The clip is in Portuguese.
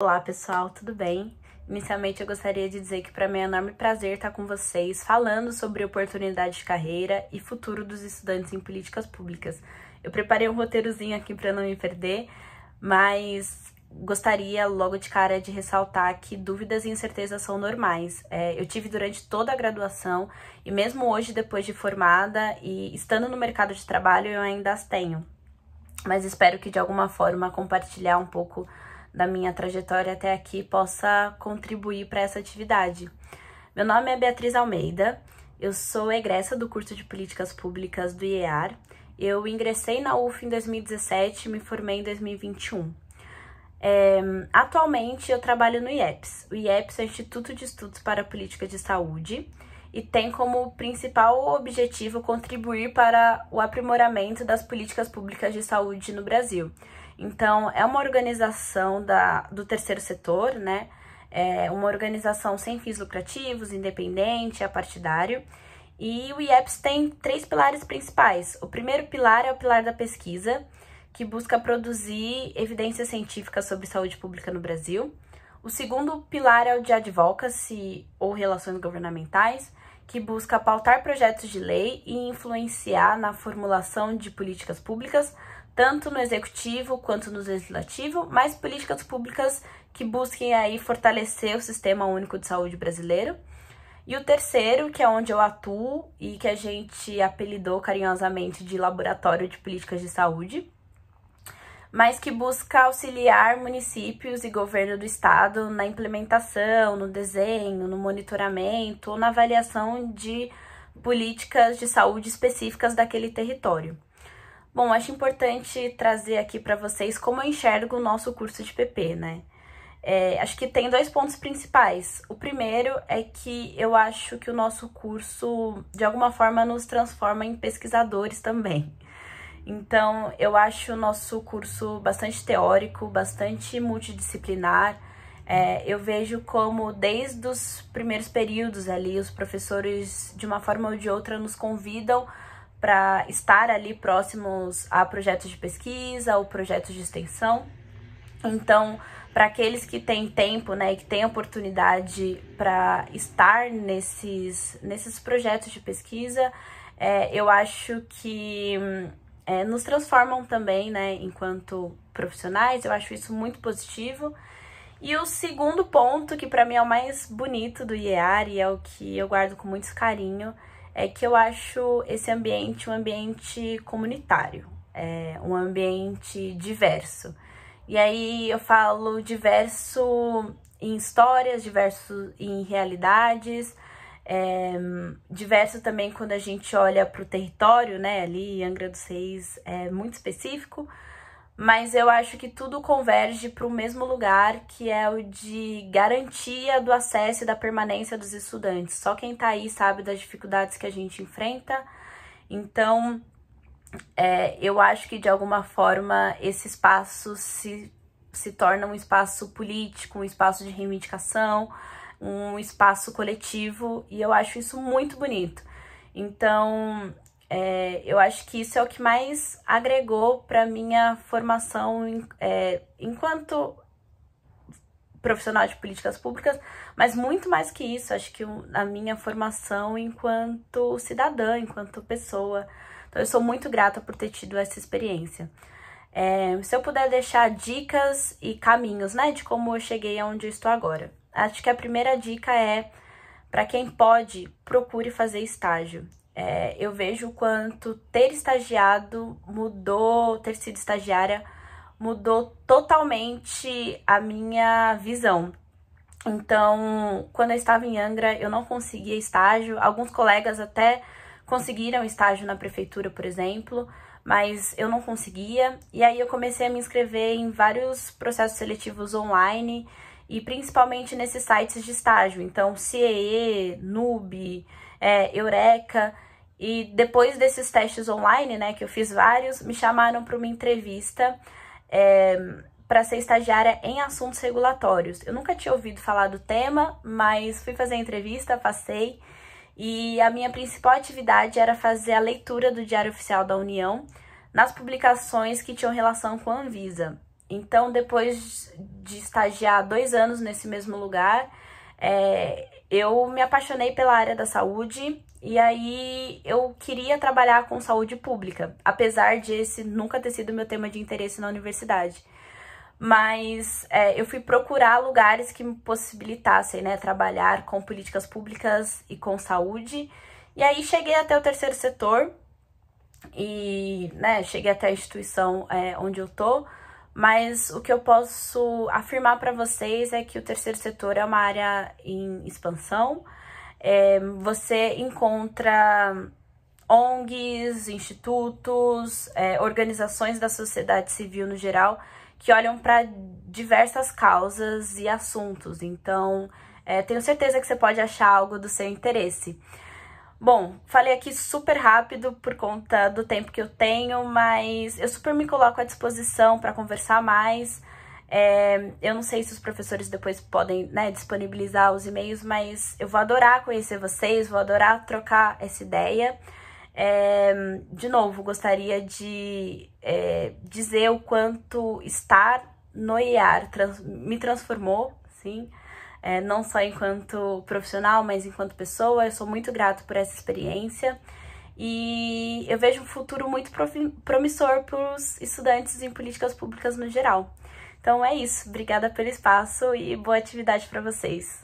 Olá pessoal, tudo bem? Inicialmente eu gostaria de dizer que para mim é um enorme prazer estar com vocês falando sobre oportunidade de carreira e futuro dos estudantes em políticas públicas. Eu preparei um roteirozinho aqui para não me perder, mas gostaria logo de cara de ressaltar que dúvidas e incertezas são normais. É, eu tive durante toda a graduação e mesmo hoje depois de formada e estando no mercado de trabalho eu ainda as tenho. Mas espero que de alguma forma compartilhar um pouco da minha trajetória até aqui possa contribuir para essa atividade. Meu nome é Beatriz Almeida, eu sou egressa do curso de Políticas Públicas do IEAR. Eu ingressei na UF em 2017 e me formei em 2021. É, atualmente eu trabalho no IEPS. O IEPS é o Instituto de Estudos para a Política de Saúde e tem como principal objetivo contribuir para o aprimoramento das políticas públicas de saúde no Brasil. Então, é uma organização da, do terceiro setor, né? É uma organização sem fins lucrativos, independente, apartidário. E o IEPS tem três pilares principais. O primeiro pilar é o pilar da pesquisa, que busca produzir evidências científicas sobre saúde pública no Brasil. O segundo pilar é o de advocacy ou relações governamentais, que busca pautar projetos de lei e influenciar na formulação de políticas públicas tanto no executivo quanto no legislativo, mais políticas públicas que busquem aí fortalecer o sistema único de saúde brasileiro. E o terceiro, que é onde eu atuo e que a gente apelidou carinhosamente de Laboratório de Políticas de Saúde, mas que busca auxiliar municípios e governo do estado na implementação, no desenho, no monitoramento ou na avaliação de políticas de saúde específicas daquele território. Bom, acho importante trazer aqui para vocês como eu enxergo o nosso curso de PP, né? É, acho que tem dois pontos principais. O primeiro é que eu acho que o nosso curso, de alguma forma, nos transforma em pesquisadores também. Então, eu acho o nosso curso bastante teórico, bastante multidisciplinar. É, eu vejo como, desde os primeiros períodos ali, os professores, de uma forma ou de outra, nos convidam para estar ali próximos a projetos de pesquisa ou projetos de extensão. Então, para aqueles que têm tempo, né, que têm oportunidade para estar nesses, nesses projetos de pesquisa, é, eu acho que é, nos transformam também, né, enquanto profissionais, eu acho isso muito positivo. E o segundo ponto, que para mim é o mais bonito do IEAR e é o que eu guardo com muito carinho, é que eu acho esse ambiente um ambiente comunitário, é um ambiente diverso. E aí eu falo diverso em histórias, diverso em realidades, é, diverso também quando a gente olha para o território, né? Ali, Angra dos Reis é muito específico, mas eu acho que tudo converge para o mesmo lugar, que é o de garantia do acesso e da permanência dos estudantes. Só quem está aí sabe das dificuldades que a gente enfrenta. Então, é, eu acho que de alguma forma esse espaço se, se torna um espaço político, um espaço de reivindicação, um espaço coletivo, e eu acho isso muito bonito. Então, é, eu acho que isso é o que mais agregou para minha formação é, enquanto profissional de políticas públicas, mas muito mais que isso, acho que a minha formação enquanto cidadã, enquanto pessoa. Então, eu sou muito grata por ter tido essa experiência. É, se eu puder deixar dicas e caminhos, né, de como eu cheguei aonde eu estou agora. Acho que a primeira dica é para quem pode, procure fazer estágio. É, eu vejo o quanto ter estagiado mudou, ter sido estagiária mudou totalmente a minha visão. Então, quando eu estava em Angra, eu não conseguia estágio. Alguns colegas até conseguiram estágio na prefeitura, por exemplo, mas eu não conseguia. E aí eu comecei a me inscrever em vários processos seletivos online e principalmente nesses sites de estágio. Então, CEE, Nube, é, Eureka. E depois desses testes online, né, que eu fiz vários, me chamaram para uma entrevista é, para ser estagiária em assuntos regulatórios. Eu nunca tinha ouvido falar do tema, mas fui fazer a entrevista, passei. E a minha principal atividade era fazer a leitura do Diário Oficial da União nas publicações que tinham relação com a Anvisa. Então, depois de estagiar dois anos nesse mesmo lugar, é, eu me apaixonei pela área da saúde e aí eu queria trabalhar com saúde pública, apesar de esse nunca ter sido meu tema de interesse na universidade. Mas é, eu fui procurar lugares que me possibilitassem né, trabalhar com políticas públicas e com saúde. E aí cheguei até o terceiro setor e né, cheguei até a instituição é, onde eu tô. Mas o que eu posso afirmar para vocês é que o terceiro setor é uma área em expansão, é, você encontra ONGs, institutos, é, organizações da sociedade civil no geral que olham para diversas causas e assuntos. Então, é, tenho certeza que você pode achar algo do seu interesse. Bom, falei aqui super rápido por conta do tempo que eu tenho, mas eu super me coloco à disposição para conversar mais. É, eu não sei se os professores depois podem né, disponibilizar os e-mails, mas eu vou adorar conhecer vocês, vou adorar trocar essa ideia. É, de novo, gostaria de é, dizer o quanto estar no IAR trans, me transformou, sim, é, não só enquanto profissional, mas enquanto pessoa. Eu sou muito grato por essa experiência. E eu vejo um futuro muito promissor para os estudantes em políticas públicas no geral. Então é isso, obrigada pelo espaço e boa atividade para vocês.